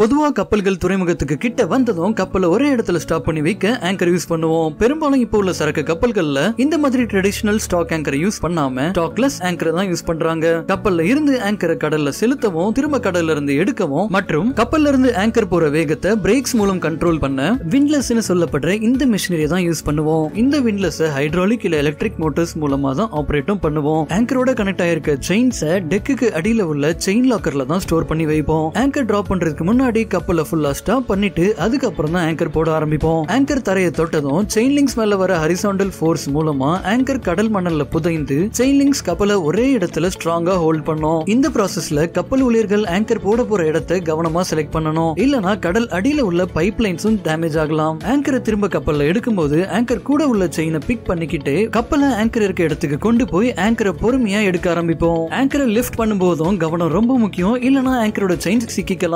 பொதுவா கப்பல்கள் துறைமுகத்துக்கு கிட்ட வந்ததும் கப்பலை ஒரே இடத்துல ஸ்டாப் பண்ணி வைக்க ஆங்கர் யூஸ் பண்ணுவோம் பெரும்பாலும் இப்போ உள்ள சரக்கு கப்பல்கள்ல இந்த மாதிரி ட்ரெடிஷனல் ஸ்டாக் ஆங்கரை யூஸ் பண்ணாம ஸ்டாக்லெஸ் ஆங்கரை தான் யூஸ் பண்றாங்க கப்பல்ல இருந்து ஆங்கரை கடல்ல செலுத்தவும் திரும்ப கடல்ல இருந்து எடுக்கவும் மற்றும் கப்பல்ல இருந்து ஆங்கர் போற வேகத்தை பிரேக்ஸ் மூலம் கண்ட்ரோல் பண்ண விண்ட்லெஸ் சொல்லப்படுற இந்த மிஷினரி தான் யூஸ் பண்ணுவோம் இந்த விண்ட்லெஸ் ஹைட்ராலிக் இல்ல எலக்ட்ரிக் மோட்டர்ஸ் மூலமா தான் ஆப்ரேட்டும் பண்ணுவோம் ஆங்கரோட கனெக்ட் ஆயிருக்க செயின்ஸை டெக்குக்கு அடியில உள்ள செயின் லாக்கர்ல தான் ஸ்டோர் பண்ணி வைப்போம் ஆங்கர் டிராப் பண்றதுக்கு முன்னாடி முன்னாடி கப்பலை ஃபுல்லா ஸ்டாப் பண்ணிட்டு அதுக்கப்புறம் தான் ஆங்கர் போட ஆரம்பிப்போம் ஆங்கர் தரையை தொட்டதும் செயின் லிங்ஸ் மேல வர ஹரிசாண்டல் ஃபோர்ஸ் மூலமா ஆங்கர் கடல் மணல்ல புதைந்து செயின் லிங்க்ஸ் கப்பலை ஒரே இடத்துல ஸ்ட்ராங்கா ஹோல்ட் பண்ணும் இந்த ப்ராசஸ்ல கப்பல் ஊழியர்கள் ஆங்கர் போட போற இடத்தை கவனமா செலக்ட் பண்ணணும் இல்லனா கடல் அடியில உள்ள பைப் லைன்ஸும் டேமேஜ் ஆகலாம் ஆங்கரை திரும்ப கப்பல்ல எடுக்கும்போது ஆங்கர் கூட உள்ள செயினை பிக் பண்ணிக்கிட்டு கப்பலை ஆங்கர் இருக்க இடத்துக்கு கொண்டு போய் ஆங்கரை பொறுமையா எடுக்க ஆரம்பிப்போம் ஆங்கரை லிஃப்ட் பண்ணும்போதும் கவனம் ரொம்ப முக்கியம் இல்லனா ஆங்கரோட செயின் சிக்கிக்கலாம்